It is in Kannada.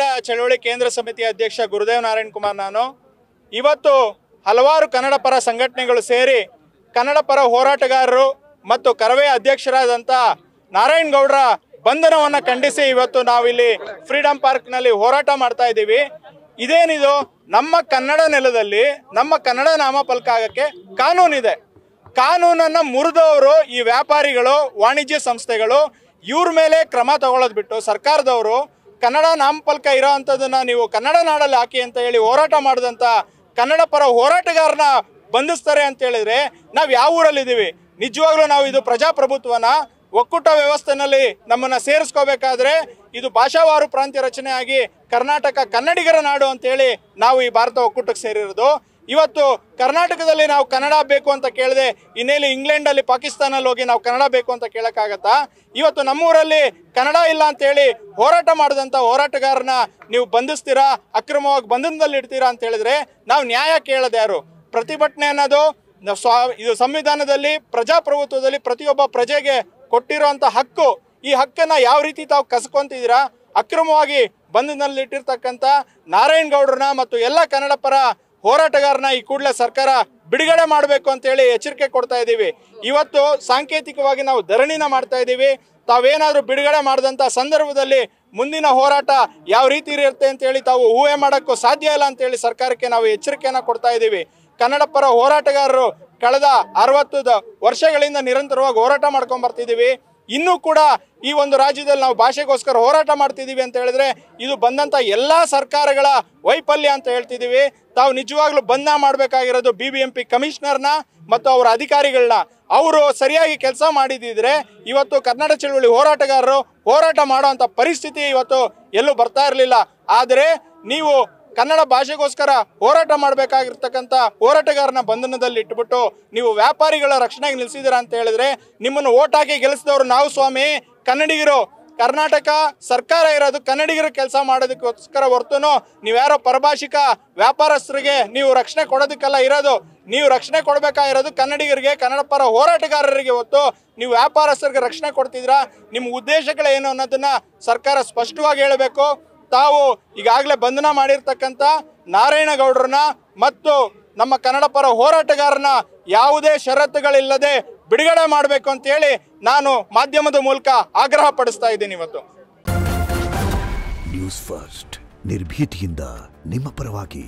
ಕನ್ನಡ ಚಳವಳಿ ಕೇಂದ್ರ ಸಮಿತಿ ಅಧ್ಯಕ್ಷ ಗುರುದೇವ್ ನಾರಾಯಣ್ ಕುಮಾರ್ ನಾನು ಇವತ್ತು ಹಲವಾರು ಕನ್ನಡ ಪರ ಸಂಘಟನೆಗಳು ಸೇರಿ ಕನ್ನಡ ಪರ ಹೋರಾಟಗಾರರು ಮತ್ತು ಕರವೇ ಅಧ್ಯಕ್ಷರಾದಂಥ ನಾರಾಯಣ್ ಗೌಡ್ರ ಬಂಧನವನ್ನು ಖಂಡಿಸಿ ಇವತ್ತು ನಾವಿಲ್ಲಿ ಪಾರ್ಕ್ ನಲ್ಲಿ ಹೋರಾಟ ಮಾಡ್ತಾ ಇದ್ದೀವಿ ಇದೇನಿದು ನಮ್ಮ ಕನ್ನಡ ನೆಲದಲ್ಲಿ ನಮ್ಮ ಕನ್ನಡ ನಾಮಫಲಕ ಆಗಕ್ಕೆ ಕಾನೂನಿದೆ ಕಾನೂನನ್ನ ಮುರಿದವರು ಈ ವ್ಯಾಪಾರಿಗಳು ವಾಣಿಜ್ಯ ಸಂಸ್ಥೆಗಳು ಇವ್ರ ಮೇಲೆ ಕ್ರಮ ತಗೊಳ್ಳೋದು ಬಿಟ್ಟು ಸರ್ಕಾರದವರು ಕನ್ನಡ ನಾಮಫಲಕ ಇರೋ ನೀವು ಕನ್ನಡ ನಾಡಲ್ಲಿ ಹಾಕಿ ಅಂತ ಹೇಳಿ ಹೋರಾಟ ಮಾಡಿದಂಥ ಕನ್ನಡ ಪರ ಹೋರಾಟಗಾರನ ಬಂಧಿಸ್ತಾರೆ ಅಂತ ಹೇಳಿದ್ರೆ ನಾವು ಯಾವ ಊರಲ್ಲಿದ್ದೀವಿ ನಿಜವಾಗ್ಲೂ ನಾವು ಇದು ಪ್ರಜಾಪ್ರಭುತ್ವನ ಒಕ್ಕೂಟ ವ್ಯವಸ್ಥೆನಲ್ಲಿ ನಮ್ಮನ್ನು ಸೇರಿಸ್ಕೋಬೇಕಾದ್ರೆ ಇದು ಭಾಷಾವಾರು ಪ್ರಾಂತ್ಯ ರಚನೆಯಾಗಿ ಕರ್ನಾಟಕ ಕನ್ನಡಿಗರ ನಾಡು ಅಂತೇಳಿ ನಾವು ಈ ಭಾರತ ಒಕ್ಕೂಟಕ್ಕೆ ಸೇರಿರೋದು ಇವತ್ತು ಕರ್ನಾಟಕದಲ್ಲಿ ನಾವು ಕನ್ನಡ ಬೇಕು ಅಂತ ಕೇಳಿದೆ ಇನ್ನೇಲಿ ಇಂಗ್ಲೆಂಡಲ್ಲಿ ಪಾಕಿಸ್ತಾನಲ್ಲಿ ಹೋಗಿ ನಾವು ಕನ್ನಡ ಬೇಕು ಅಂತ ಕೇಳೋಕ್ಕಾಗತ್ತಾ ಇವತ್ತು ನಮ್ಮೂರಲ್ಲಿ ಕನ್ನಡ ಇಲ್ಲ ಅಂತೇಳಿ ಹೋರಾಟ ಮಾಡಿದಂಥ ಹೋರಾಟಗಾರನ ನೀವು ಬಂಧಿಸ್ತೀರಾ ಅಕ್ರಮವಾಗಿ ಬಂಧನದಲ್ಲಿ ಇಡ್ತೀರಾ ಅಂತ ಹೇಳಿದ್ರೆ ನಾವು ನ್ಯಾಯ ಕೇಳದೆ ಯಾರು ಪ್ರತಿಭಟನೆ ಅನ್ನೋದು ಇದು ಸಂವಿಧಾನದಲ್ಲಿ ಪ್ರಜಾಪ್ರಭುತ್ವದಲ್ಲಿ ಪ್ರತಿಯೊಬ್ಬ ಪ್ರಜೆಗೆ ಕೊಟ್ಟಿರೋಂಥ ಹಕ್ಕು ಈ ಹಕ್ಕನ್ನು ಯಾವ ರೀತಿ ತಾವು ಕಸ್ಕೊತಿದ್ದೀರಾ ಅಕ್ರಮವಾಗಿ ಬಂಧನದಲ್ಲಿಟ್ಟಿರ್ತಕ್ಕಂಥ ಗೌಡ್ರನ್ನ ಮತ್ತು ಎಲ್ಲ ಕನ್ನಡ ಪರ ಹೋರಾಟಗಾರನ ಈ ಕೂಡಲೇ ಸರ್ಕಾರ ಬಿಡುಗಡೆ ಮಾಡಬೇಕು ಅಂತೇಳಿ ಎಚ್ಚರಿಕೆ ಕೊಡ್ತಾ ಇದ್ದೀವಿ ಇವತ್ತು ಸಾಂಕೇತಿಕವಾಗಿ ನಾವು ಧರಣಿನ ಮಾಡ್ತಾ ಇದ್ದೀವಿ ತಾವೇನಾದರೂ ಬಿಡುಗಡೆ ಮಾಡಿದಂಥ ಸಂದರ್ಭದಲ್ಲಿ ಮುಂದಿನ ಹೋರಾಟ ಯಾವ ರೀತಿ ಇರುತ್ತೆ ಅಂತೇಳಿ ತಾವು ಊಹೆ ಮಾಡೋಕ್ಕೂ ಸಾಧ್ಯ ಇಲ್ಲ ಅಂತೇಳಿ ಸರ್ಕಾರಕ್ಕೆ ನಾವು ಎಚ್ಚರಿಕೆಯನ್ನು ಕೊಡ್ತಾ ಇದ್ದೀವಿ ಕನ್ನಡ ಪರ ಹೋರಾಟಗಾರರು ಕಳೆದ ಅರವತ್ತು ವರ್ಷಗಳಿಂದ ನಿರಂತರವಾಗಿ ಹೋರಾಟ ಮಾಡ್ಕೊಂಡು ಬರ್ತಿದ್ದೀವಿ ಇನ್ನೂ ಕೂಡ ಈ ಒಂದು ರಾಜ್ಯದಲ್ಲಿ ನಾವು ಭಾಷೆಗೋಸ್ಕರ ಹೋರಾಟ ಮಾಡ್ತಿದ್ದೀವಿ ಅಂತ ಹೇಳಿದ್ರೆ ಇದು ಬಂದಂಥ ಎಲ್ಲ ಸರ್ಕಾರಗಳ ವೈಫಲ್ಯ ಅಂತ ಹೇಳ್ತಿದ್ದೀವಿ ತಾವು ನಿಜವಾಗ್ಲೂ ಬಂದ ಮಾಡಬೇಕಾಗಿರೋದು ಬಿ ಬಿ ಎಂ ಪಿ ಕಮಿಷನರ್ನ ಮತ್ತು ಅವರ ಅಧಿಕಾರಿಗಳನ್ನ ಅವರು ಸರಿಯಾಗಿ ಕೆಲಸ ಮಾಡಿದಿದ್ರೆ ಇವತ್ತು ಕನ್ನಡ ಚಳುವಳಿ ಹೋರಾಟಗಾರರು ಹೋರಾಟ ಮಾಡುವಂಥ ಪರಿಸ್ಥಿತಿ ಇವತ್ತು ಎಲ್ಲೂ ಬರ್ತಾ ಇರಲಿಲ್ಲ ಆದರೆ ನೀವು ಕನ್ನಡ ಭಾಷೆಗೋಸ್ಕರ ಹೋರಾಟ ಮಾಡಬೇಕಾಗಿರ್ತಕ್ಕಂಥ ಹೋರಾಟಗಾರನ ಬಂಧನದಲ್ಲಿ ಇಟ್ಟುಬಿಟ್ಟು ನೀವು ವ್ಯಾಪಾರಿಗಳ ರಕ್ಷಣೆಗೆ ನಿಲ್ಲಿಸಿದ್ದೀರಾ ಅಂತ ಹೇಳಿದ್ರೆ ನಿಮ್ಮನ್ನು ಓಟ್ ಹಾಕಿ ಗೆಲ್ಲಿಸಿದವರು ನಾವು ಸ್ವಾಮಿ ಕನ್ನಡಿಗರು ಕರ್ನಾಟಕ ಸರ್ಕಾರ ಇರೋದು ಕನ್ನಡಿಗರ ಕೆಲಸ ಮಾಡೋದಕ್ಕೋಸ್ಕರ ನೀವು ಯಾರೋ ಪರಭಾಷಿಕ ವ್ಯಾಪಾರಸ್ಥರಿಗೆ ನೀವು ರಕ್ಷಣೆ ಕೊಡೋದಕ್ಕೆಲ್ಲ ಇರೋದು ನೀವು ರಕ್ಷಣೆ ಕೊಡಬೇಕಾಗಿರೋದು ಕನ್ನಡಿಗರಿಗೆ ಕನ್ನಡ ಪರ ಹೋರಾಟಗಾರರಿಗೆ ಹೊತ್ತು ನೀವು ವ್ಯಾಪಾರಸ್ಥರಿಗೆ ರಕ್ಷಣೆ ಕೊಡ್ತಿದ್ದೀರಾ ನಿಮ್ಮ ಉದ್ದೇಶಗಳೇನು ಅನ್ನೋದನ್ನು ಸರ್ಕಾರ ಸ್ಪಷ್ಟವಾಗಿ ಹೇಳಬೇಕು ತಾವು ಈಗಾಗಲೇ ಬಂಧನ ಮಾಡಿರ್ತಕ್ಕಂಥ ನಾರಾಯಣಗೌಡರನ್ನ ಮತ್ತು ನಮ್ಮ ಕನ್ನಡ ಪರ ಹೋರಾಟಗಾರನ ಯಾವುದೇ ಷರತ್ತುಗಳಿಲ್ಲದೆ ಬಿಡುಗಡೆ ಮಾಡಬೇಕು ಅಂತ ಹೇಳಿ ನಾನು ಮಾಧ್ಯಮದ ಮೂಲಕ ಆಗ್ರಹ ಪಡಿಸ್ತಾ ಇದ್ದೀನಿ ಇವತ್ತು ನ್ಯೂಸ್ ಫಸ್ಟ್ ನಿರ್ಭೀತಿಯಿಂದ ನಿಮ್ಮ ಪರವಾಗಿ